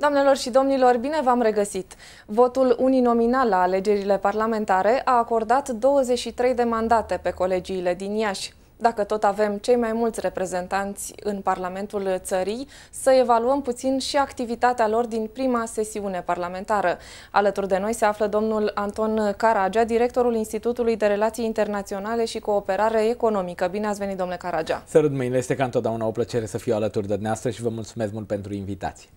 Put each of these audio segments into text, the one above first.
Doamnelor și domnilor, bine v-am regăsit! Votul uninominal la alegerile parlamentare a acordat 23 de mandate pe colegiile din Iași. Dacă tot avem cei mai mulți reprezentanți în Parlamentul țării, să evaluăm puțin și activitatea lor din prima sesiune parlamentară. Alături de noi se află domnul Anton Caragea, directorul Institutului de Relații Internaționale și Cooperare Economică. Bine ați venit, domnule Caragea! Sărut mâinile, este ca întotdeauna o plăcere să fiu alături de dumneavoastră și vă mulțumesc mult pentru invitație!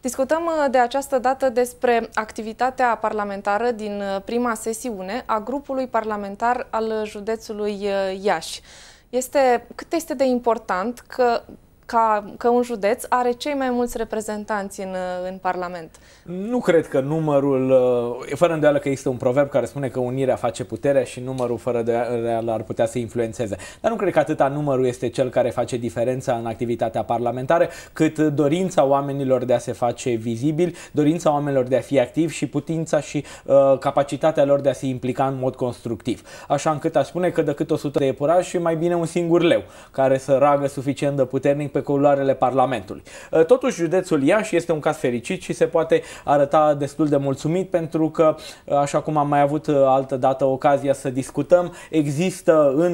Discutăm uh, de această dată despre activitatea parlamentară din uh, prima sesiune a grupului parlamentar al județului uh, Iași. Este, cât este de important că ca, că un județ are cei mai mulți reprezentanți în, în Parlament. Nu cred că numărul, uh, fără îndoială că există un proverb care spune că unirea face puterea și numărul fără îndoială ar putea să influențeze. Dar nu cred că atâta numărul este cel care face diferența în activitatea parlamentară, cât dorința oamenilor de a se face vizibil, dorința oamenilor de a fi activ și putința și uh, capacitatea lor de a se implica în mod constructiv. Așa încât aș spune că decât 100 de iepurași și mai bine un singur leu care să ragă suficient de puternic pe culoarele Parlamentului. Ă, totuși, județul Iași este un caz fericit și se poate arăta destul de mulțumit pentru că, ă, așa cum am mai avut ă, altă dată ocazia să discutăm, există în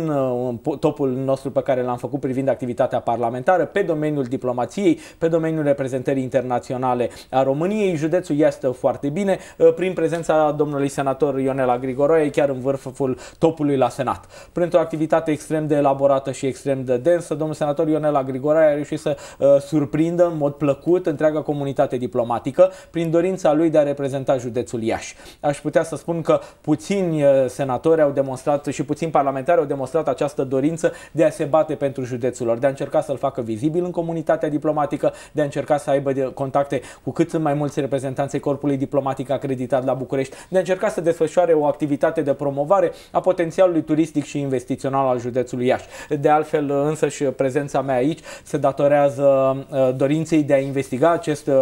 topul nostru pe care l-am făcut privind activitatea parlamentară, pe domeniul diplomației, pe domeniul reprezentării internaționale a României, județul Iași stă foarte bine, prin prezența domnului senator Ionela Grigoroie, chiar în vârful topului la Senat. Printr-o activitate extrem de elaborată și extrem de densă, domnul senator Ionela Grigoroie care a reușit să uh, surprindă în mod plăcut întreaga comunitate diplomatică prin dorința lui de a reprezenta județul Iași. Aș putea să spun că puțini uh, senatori au demonstrat și puțini parlamentari au demonstrat această dorință de a se bate pentru județul lor, de a încerca să-l facă vizibil în comunitatea diplomatică, de a încerca să aibă contacte cu cât sunt mai mulți reprezentanței corpului diplomatic acreditat la București, de a încerca să desfășoare o activitate de promovare a potențialului turistic și investițional al județului Iași. De altfel, însă și prezența mea aici se se datorează uh, dorinței de a investiga acest uh,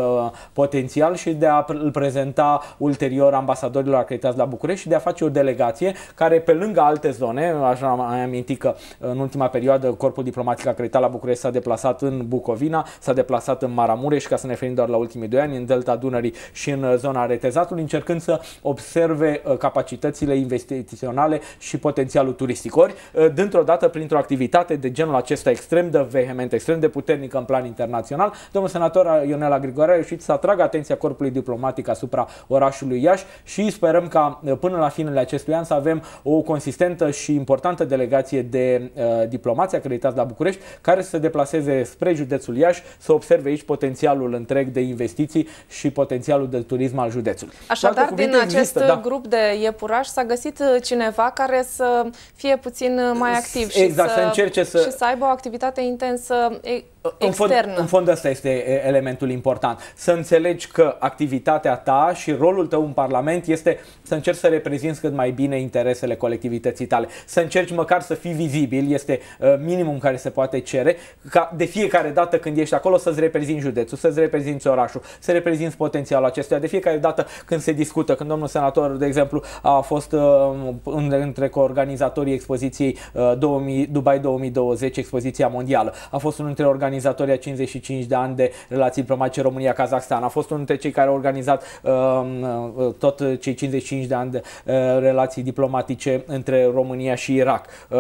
potențial și de a îl prezenta ulterior ambasadorilor acreditați la București și de a face o delegație care pe lângă alte zone, așa am amintit că în ultima perioadă corpul diplomatic acreditat la București s-a deplasat în Bucovina, s-a deplasat în Maramureș, ca să ne referim doar la ultimii doi ani, în Delta Dunării și în uh, zona retezatului, încercând să observe capacitățile investiționale și potențialul turistic. Ori, dintr-o dată, printr-o activitate de genul acesta extrem de vehement, extrem de de puternică în plan internațional. Domnul senator Ionela Grigore a reușit să atragă atenția corpului diplomatic asupra orașului Iași și sperăm ca uh, până la finele acestui an să avem o consistentă și importantă delegație de uh, diplomați acreditați la București care să se deplaseze spre județul Iași, să observe aici potențialul întreg de investiții și potențialul de turism al județului. Așadar, din acest există, da. grup de iepurași s-a găsit uh, cineva care să fie puțin uh, mai activ exact, și, să, să încerce să... și să aibă o activitate intensă State În fond, în fond ăsta este elementul important. Să înțelegi că activitatea ta și rolul tău în Parlament este să încerci să reprezinți cât mai bine interesele colectivității tale. Să încerci măcar să fii vizibil, este minimum care se poate cere, ca de fiecare dată când ești acolo să-ți reprezinți județul, să-ți reprezinți orașul, să reprezinți potențialul acestuia. De fiecare dată când se discută, când domnul senator, de exemplu, a fost între organizatorii expoziției Dubai 2020, expoziția mondială, a fost unul dintre organizatorii organizatorii a 55 de ani de relații diplomatice România-Kazakhstan. A fost unul dintre cei care au organizat um, uh, tot cei 55 de ani de uh, relații diplomatice între România și Irak. Uh,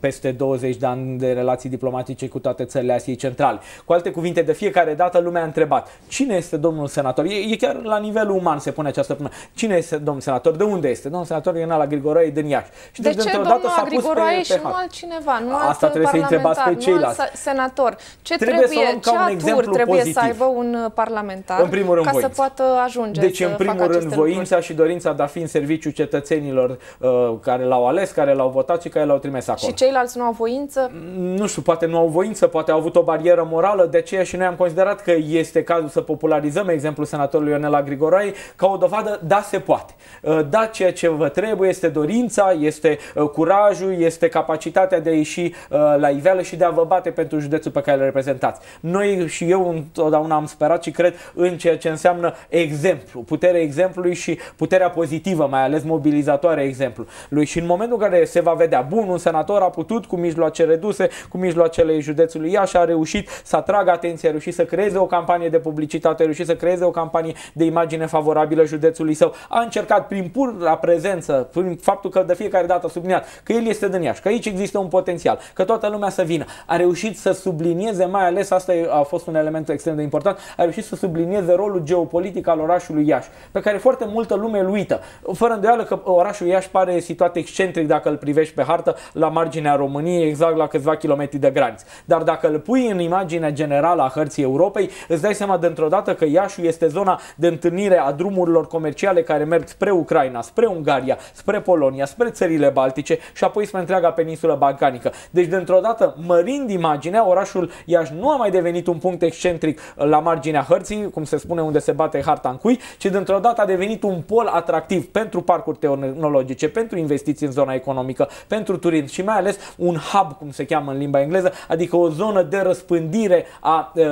peste 20 de ani de relații diplomatice cu toate țările Asiei Centrale. Cu alte cuvinte, de fiecare dată lumea a întrebat cine este domnul senator? E, e chiar la nivel uman se pune această problemă. Cine este domnul senator? De unde este? Domnul senator e la Grigoroi din Iași. Și de de deci, ce domnul Grigoroi și nu altcineva? Nu Asta trebuie să întrebați pe ceilalți. senator. Ce ce trebuie, trebuie să ca ce un exemplu uh, trebuie pozitiv. să aibă un parlamentar în primul rând, ca voință. să poată ajunge Deci, în primul rând, voința lucruri. și dorința de a fi în serviciu cetățenilor uh, care l-au ales, care l-au votat și care l-au trimis acolo. Și ceilalți nu au voință? Mm, nu știu, poate nu au voință, poate au avut o barieră morală, de aceea și noi am considerat că este cazul să popularizăm exemplul senatorului Ionela Grigorai ca o dovadă, da, se poate. Uh, da, ceea ce vă trebuie este dorința, este uh, curajul, este capacitatea de a ieși uh, la iveală și de a vă bate pentru județul pe care îl reprezentați. Noi și eu întotdeauna am sperat și cred în ceea ce înseamnă exemplu, puterea exemplului și puterea pozitivă, mai ales mobilizatoare exemplu lui. Și în momentul în care se va vedea, bun, un senator a putut cu mijloace reduse, cu mijloacele județului Iași, a reușit să atragă atenția, a reușit să creeze o campanie de publicitate, a reușit să creeze o campanie de imagine favorabilă județului său. A încercat prin pura prezență, prin faptul că de fiecare dată a subliniat că el este din Iași, că aici există un potențial, că toată lumea să vină. A reușit să sublinieze sublinieze, mai ales asta a fost un element extrem de important, a reușit să sublinieze rolul geopolitic al orașului Iași, pe care foarte multă lume îl uită. Fără îndoială că orașul Iași pare situat excentric dacă îl privești pe hartă la marginea României, exact la câțiva kilometri de graniță. Dar dacă îl pui în imaginea generală a hărții Europei, îți dai seama dintr-o dată că Iași este zona de întâlnire a drumurilor comerciale care merg spre Ucraina, spre Ungaria, spre Polonia, spre țările Baltice și apoi spre întreaga peninsulă balcanică. Deci, dintr-o dată, mărind imaginea, orașul Iași Iași nu a mai devenit un punct excentric uh, la marginea hărții, cum se spune unde se bate harta în cui, ci dintr-o dată a devenit un pol atractiv pentru parcuri tehnologice, pentru investiții în zona economică, pentru turism și mai ales un hub, cum se cheamă în limba engleză, adică o zonă de răspândire a, uh,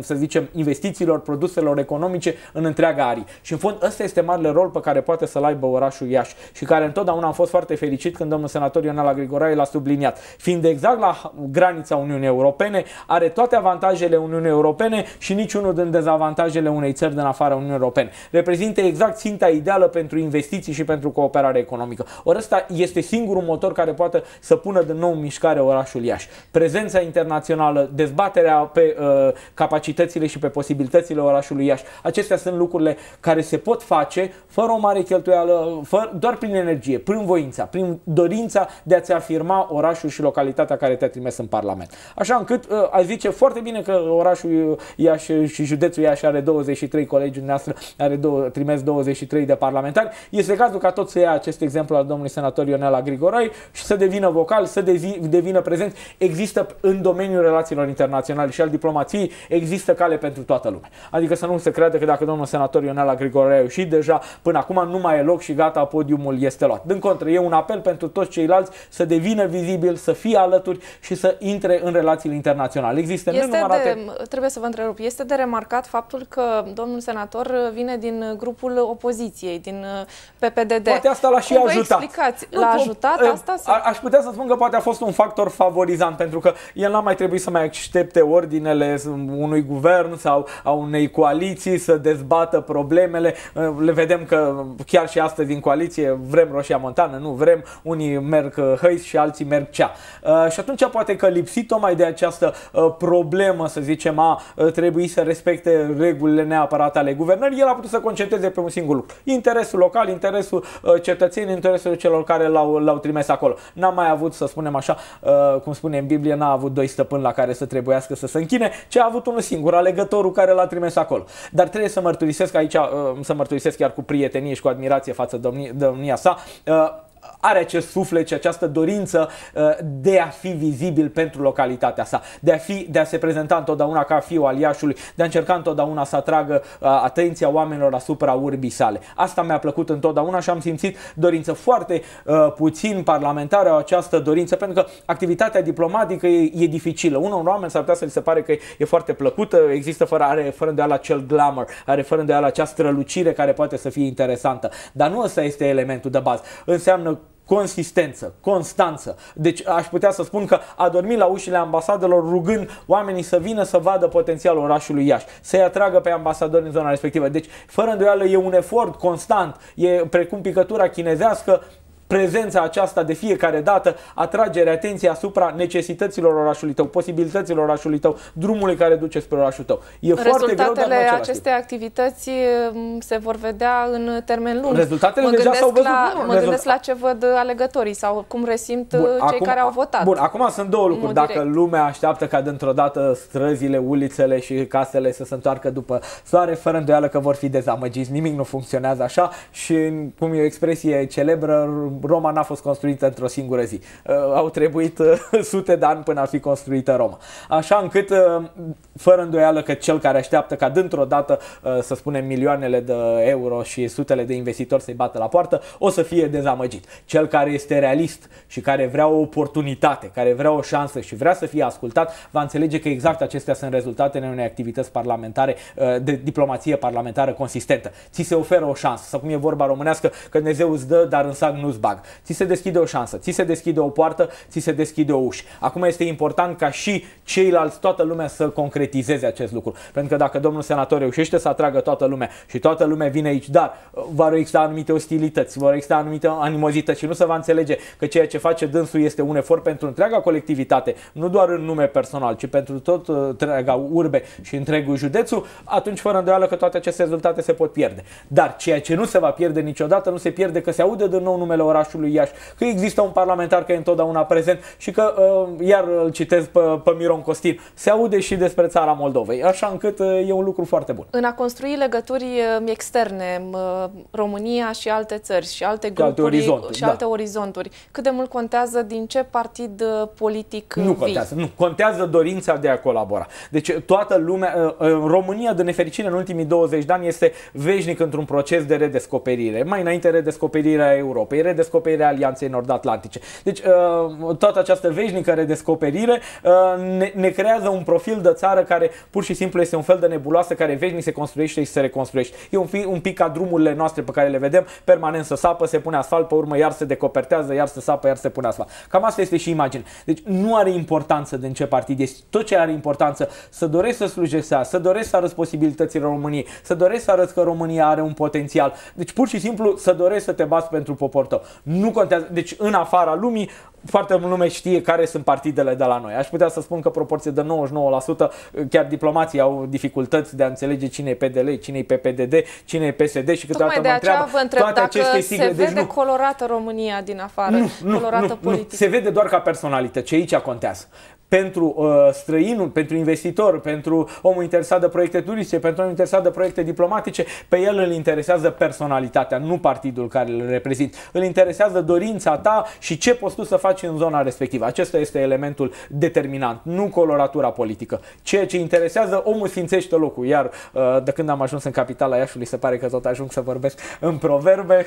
să zicem, investițiilor, produselor economice în întreaga arii. Și în fond ăsta este marele rol pe care poate să-l aibă orașul Iași și care întotdeauna am fost foarte fericit când domnul senator Ionela Grigoraie l-a subliniat. Fiind exact la granița Uniunii Europene, are are toate avantajele Uniunii Europene și niciunul din dezavantajele unei țări din afara Uniunii Europene. Reprezintă exact ținta ideală pentru investiții și pentru cooperare economică. Ori ăsta este singurul motor care poate să pună din nou în mișcare orașul Iași. Prezența internațională, dezbaterea pe uh, capacitățile și pe posibilitățile orașului Iași. Acestea sunt lucrurile care se pot face fără o mare cheltuială, fără, doar prin energie, prin voința, prin dorința de a-ți afirma orașul și localitatea care te-a trimis în Parlament. Așa încât uh, ai zice foarte bine că orașul Iași și județul Iași are 23 colegi, noastră, are două, trimis 23 de parlamentari. Este cazul ca tot să ia acest exemplu al domnului senator Ionela Grigorai și să devină vocal, să devi, devină prezent. Există în domeniul relațiilor internaționale și al diplomației, există cale pentru toată lumea. Adică să nu se creadă că dacă domnul senator Ionela Grigorai a ieșit deja până acum nu mai e loc și gata, podiumul este luat. Din contră, e un apel pentru toți ceilalți să devină vizibil, să fie alături și să intre în relațiile internaționale există este arate... De, trebuie să vă întrerup. Este de remarcat faptul că domnul senator vine din uh, grupul opoziției, din uh, PPDD. Poate asta l-a și Cum ajutat. Vă L-a ajutat uh, asta? A, Aș putea să spun că poate a fost un factor favorizant, pentru că el n-a mai trebuit să mai accepte ordinele unui guvern sau a unei coaliții, să dezbată problemele. Le vedem că chiar și astăzi din coaliție vrem Roșia Montană, nu vrem, unii merg hăiți și alții merg cea. Și atunci poate că lipsit tocmai de această problemă, să zicem, a trebui să respecte regulile neapărat ale guvernării, el a putut să concentreze pe un singur lucru. Interesul local, interesul cetățenii, interesul celor care l-au, trimis acolo. N-a mai avut, să spunem așa, cum spune în Biblie, n-a avut doi stăpâni la care să trebuiască să se închine, ci a avut unul singur, alegătorul care l-a trimis acolo. Dar trebuie să mărturisesc aici, să mărturisesc chiar cu prietenie și cu admirație față de domnia sa, are acest suflet și această dorință uh, de a fi vizibil pentru localitatea sa, de a, fi, de a se prezenta întotdeauna ca fiu aliașului, de a încerca întotdeauna să atragă uh, atenția oamenilor asupra urbii sale. Asta mi-a plăcut întotdeauna și am simțit dorință foarte uh, puțin parlamentară această dorință, pentru că activitatea diplomatică e, e dificilă. Unul oameni s-ar putea să i se pare că e, foarte plăcută, există fără, are fără îndoială acel glamour, are fără îndoială acea strălucire care poate să fie interesantă. Dar nu ăsta este elementul de bază. Înseamnă consistență, constanță. Deci aș putea să spun că a dormit la ușile ambasadelor rugând oamenii să vină să vadă potențialul orașului Iași, să-i atragă pe ambasadori în zona respectivă. Deci, fără îndoială, e un efort constant, e precum picătura chinezească, prezența aceasta de fiecare dată, atragerea atenției asupra necesităților orașului tău, posibilităților orașului tău, drumului care duce spre orașul tău. E foarte greu, dar acestei activități mm, se vor vedea în termen lung. Rezultatele mă deja s-au văzut. La, mă rezultat. gândesc la ce văd alegătorii sau cum resimt bun, cei acum, care au votat. Bun, acum sunt două lucruri. Dacă direct. lumea așteaptă ca dintr-o dată străzile, ulițele și casele să se întoarcă după soare, fără îndoială că vor fi dezamăgiți. Nimic nu funcționează așa și, cum e o expresie celebră, Roma n-a fost construită într-o singură zi. Uh, au trebuit uh, sute de ani până a fi construită Roma. Așa încât, uh, fără îndoială că cel care așteaptă ca dintr-o dată, să spunem, milioanele de euro și sutele de investitori să-i bată la poartă, o să fie dezamăgit. Cel care este realist și care vrea o oportunitate, care vrea o șansă și vrea să fie ascultat, va înțelege că exact acestea sunt rezultatele unei activități parlamentare, de diplomație parlamentară consistentă. Ți se oferă o șansă, sau cum e vorba românească, că Dumnezeu îți dă, dar în sac nu-ți bag. Ți se deschide o șansă, ți se deschide o poartă, ți se deschide o ușă. Acum este important ca și ceilalți, toată lumea să concretizeze acest lucru. Pentru că dacă domnul senator reușește să atragă toată lumea și toată lumea vine aici, dar uh, vor exista anumite ostilități, vor exista anumite animozități și nu se va înțelege că ceea ce face dânsul este un efort pentru întreaga colectivitate, nu doar în nume personal, ci pentru tot uh, întreaga urbe și întregul județul, atunci fără îndoială că toate aceste rezultate se pot pierde. Dar ceea ce nu se va pierde niciodată, nu se pierde că se aude din nou numele orașului orașului Iași, că există un parlamentar care e întotdeauna prezent și că, uh, iar îl citez pe, pe Miron Costin, se aude și despre țara Moldovei, așa încât uh, e un lucru foarte bun. În a construi legături uh, externe, România și alte țări și alte grupuri alte orizonturi, și da. alte da. orizonturi, cât de mult contează din ce partid politic Nu vii? contează, nu, contează dorința de a colabora. Deci toată lumea, România, de nefericire, în ultimii 20 de ani este veșnic într-un proces de redescoperire. Mai înainte redescoperirea Europei, redescoperirea descoperire a Alianței Nord-Atlantice. Deci uh, toată această veșnică redescoperire uh, ne, ne creează un profil de țară care pur și simplu este un fel de nebuloasă care veșnic se construiește și se reconstruiește. E un, fi, un pic ca drumurile noastre pe care le vedem, permanent să sapă, se pune asfalt, pe urmă iar se decopertează, iar se sapă, iar se pune asfalt. Cam asta este și imagine. Deci nu are importanță din ce partid este. Tot ce are importanță, să doresc să slujești, să doresc să arăți posibilitățile României, să doresc să arăți că România are un potențial. Deci pur și simplu să doresc să te bați pentru poporul tău nu contează. Deci în afara lumii foarte multă lume știe care sunt partidele de la noi. Aș putea să spun că proporție de 99%, chiar diplomații au dificultăți de a înțelege cine e PDL, cine e PPDD, cine e PSD și câteodată mă întreabă vă întreb toate aceste sigle. se deci vede deci nu, colorată România din afară, nu, nu, colorată nu, politică. Nu, se vede doar ca personalitate, ce aici contează pentru uh, străinul, pentru investitor, pentru omul interesat de proiecte turistice, pentru omul interesat de proiecte diplomatice, pe el îl interesează personalitatea, nu partidul care îl reprezint. Îl interesează dorința ta și ce poți tu să faci în zona respectivă. Acesta este elementul determinant, nu coloratura politică. Ceea ce interesează, omul simțește locul. Iar uh, de când am ajuns în capitala Iașului, se pare că tot ajung să vorbesc în proverbe,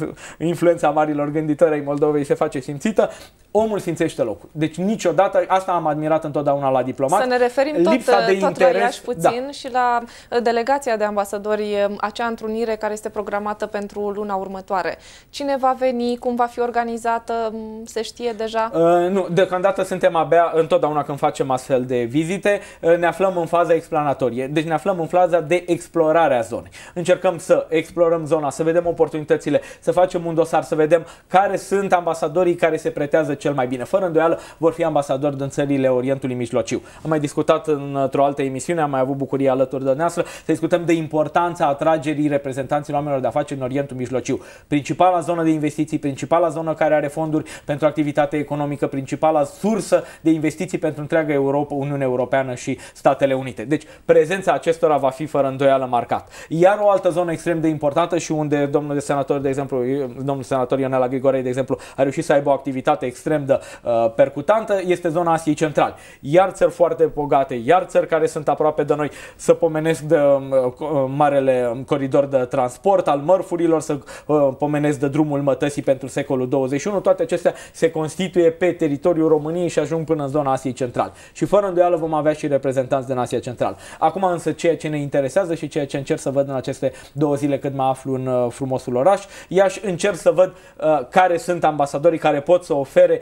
uh, influența marilor gânditori ai Moldovei se face simțită, omul simțește locul. Deci niciodată asta am admirat întotdeauna la diplomat. Să ne referim tot, uh, de tot interes, la Iași da. puțin da. și la uh, delegația de ambasadori, um, acea întrunire care este programată pentru luna următoare. Cine va veni, cum va fi organizată, um, se știe deja? Uh, nu, deocamdată suntem abia, întotdeauna când facem astfel de vizite, uh, ne aflăm în faza explanatorie. Deci ne aflăm în faza de explorare a zonei. Încercăm să explorăm zona, să vedem oportunitățile, să facem un dosar, să vedem care sunt ambasadorii care se pretează cel mai bine. Fără îndoială vor fi ambasadori de țările Orientului Mijlociu. Am mai discutat într-o altă emisiune, am mai avut bucurie alături de noastră, să discutăm de importanța atragerii reprezentanților oamenilor de afaceri în Orientul Mijlociu. Principala zonă de investiții, principala zonă care are fonduri pentru activitate economică, principala sursă de investiții pentru întreaga Europa, Uniunea Europeană și Statele Unite. Deci prezența acestora va fi fără îndoială marcat. Iar o altă zonă extrem de importantă și unde domnul de senator, de exemplu, domnul senator Ionela Grigore, de exemplu, a reușit să aibă o activitate extrem de uh, percutantă, este zona Asiei Centrale. Iar țări foarte bogate, iar țări care sunt aproape de noi, să pomenesc de um, um, marele um, coridor de transport al mărfurilor, să uh, pomenesc de drumul mătăsii pentru secolul 21, toate acestea se constituie pe teritoriul României și ajung până în zona Asiei Centrale. Și fără îndoială vom avea și reprezentanți din Asia Centrală. Acum însă ceea ce ne interesează și ceea ce încerc să văd în aceste două zile cât mă aflu în uh, frumosul oraș, iaș încerc să văd uh, care sunt ambasadorii care pot să ofere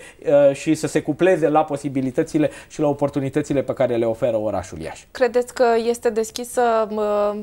și să se cupleze la posibilitatea posibilitățile și la oportunitățile pe care le oferă orașul Iași. Credeți că este deschisă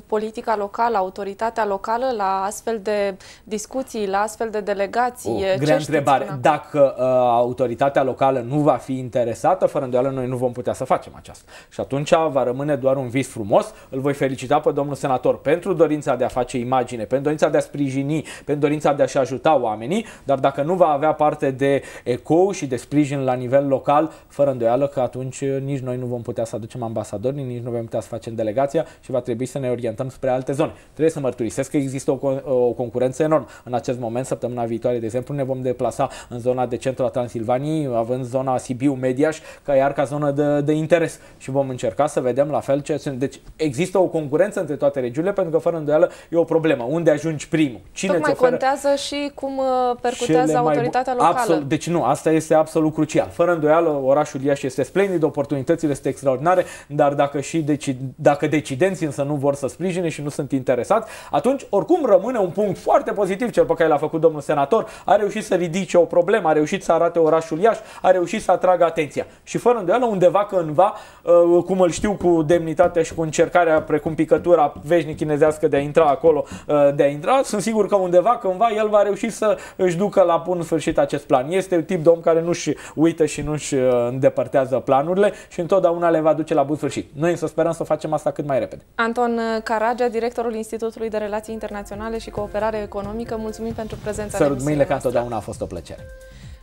politica locală, autoritatea locală la astfel de discuții, la astfel de delegații? O, oh, grea întrebare. Dacă uh, autoritatea locală nu va fi interesată, fără îndoială noi nu vom putea să facem aceasta. Și atunci va rămâne doar un vis frumos. Îl voi felicita pe domnul senator pentru dorința de a face imagine, pentru dorința de a sprijini, pentru dorința de a-și ajuta oamenii, dar dacă nu va avea parte de ecou și de sprijin la nivel local, fără îndoială că atunci eh, nici noi nu vom putea să aducem ambasadori, nici nu vom putea să facem delegația și va trebui să ne orientăm spre alte zone. Trebuie să mărturisesc că există o, o concurență enormă. În acest moment, săptămâna viitoare, de exemplu, ne vom deplasa în zona de centru a Transilvaniei, având zona Sibiu-Mediaș, ca iar ca zonă de, de interes și vom încerca să vedem la fel ce sunt. Deci există o concurență între toate regiunile, pentru că fără îndoială e o problemă. Unde ajungi primul? Cine Tocmai oferă... contează și cum eh, percutează autoritatea locală. Absolut, deci nu, asta este absolut crucial. Fără îndoială, orașul și este splendid, oportunitățile sunt extraordinare, dar dacă, și deci, dacă decidenții însă nu vor să sprijine și nu sunt interesați, atunci oricum rămâne un punct foarte pozitiv cel pe care l-a făcut domnul senator. A reușit să ridice o problemă, a reușit să arate orașul Iași, a reușit să atragă atenția. Și fără îndoială, undeva cândva, uh, cum îl știu cu demnitatea și cu încercarea precum picătura veșnic chinezească de a intra acolo, uh, de a intra, sunt sigur că undeva cândva el va reuși să își ducă la bun sfârșit acest plan. Este un tip de om care nu-și uită și nu-și uh, îndepărtează îndepărtează planurile și întotdeauna le va duce la bun sfârșit. Noi să sperăm să facem asta cât mai repede. Anton Caragea, directorul Institutului de Relații Internaționale și Cooperare Economică, mulțumim pentru prezența Sărut mâinile ca întotdeauna a fost o plăcere.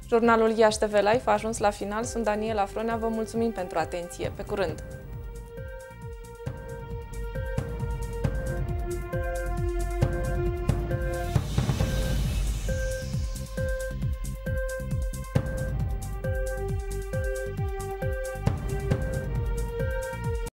Jurnalul Iași TV Life a ajuns la final. Sunt Daniela Fronea, vă mulțumim pentru atenție. Pe curând!